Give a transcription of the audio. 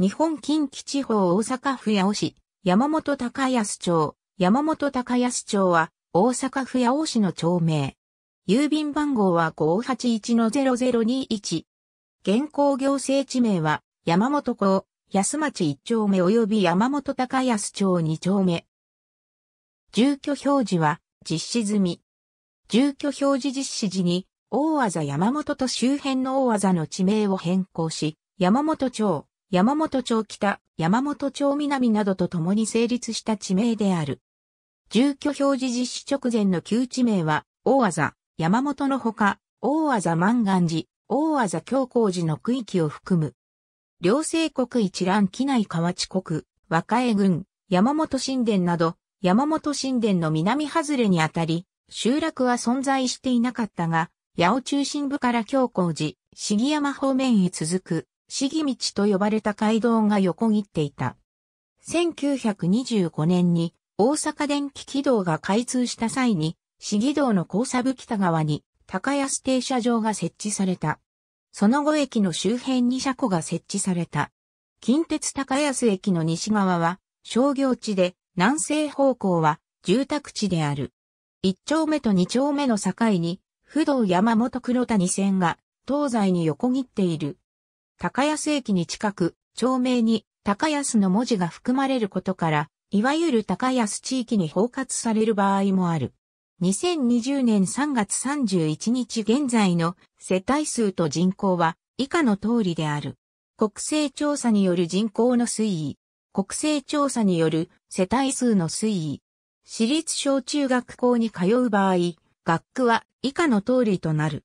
日本近畿地方大阪府八尾市、山本高安町、山本高安町は大阪府八尾市の町名。郵便番号は581-0021。現行行政地名は山本港、安町1丁目及び山本高安町2丁目。住居表示は実施済み。住居表示実施時に、大技山本と周辺の大技の地名を変更し、山本町、山本町北、山本町南などと共に成立した地名である。住居表示実施直前の旧地名は、大字、山本のほか、大字万願寺、大字教皇寺の区域を含む。両政国一覧機内河内国、和歌江郡、山本神殿など、山本神殿の南外れにあたり、集落は存在していなかったが、八尾中心部から教皇寺、杉山方面へ続く、市議道と呼ばれた街道が横切っていた。1925年に大阪電気軌道が開通した際に、市議道の交差部北側に高安停車場が設置された。その後駅の周辺に車庫が設置された。近鉄高安駅の西側は商業地で南西方向は住宅地である。一丁目と二丁目の境に不動山本黒谷線が東西に横切っている。高安駅に近く、町名に高安の文字が含まれることから、いわゆる高安地域に包括される場合もある。2020年3月31日現在の世帯数と人口は以下の通りである。国勢調査による人口の推移。国勢調査による世帯数の推移。私立小中学校に通う場合、学区は以下の通りとなる。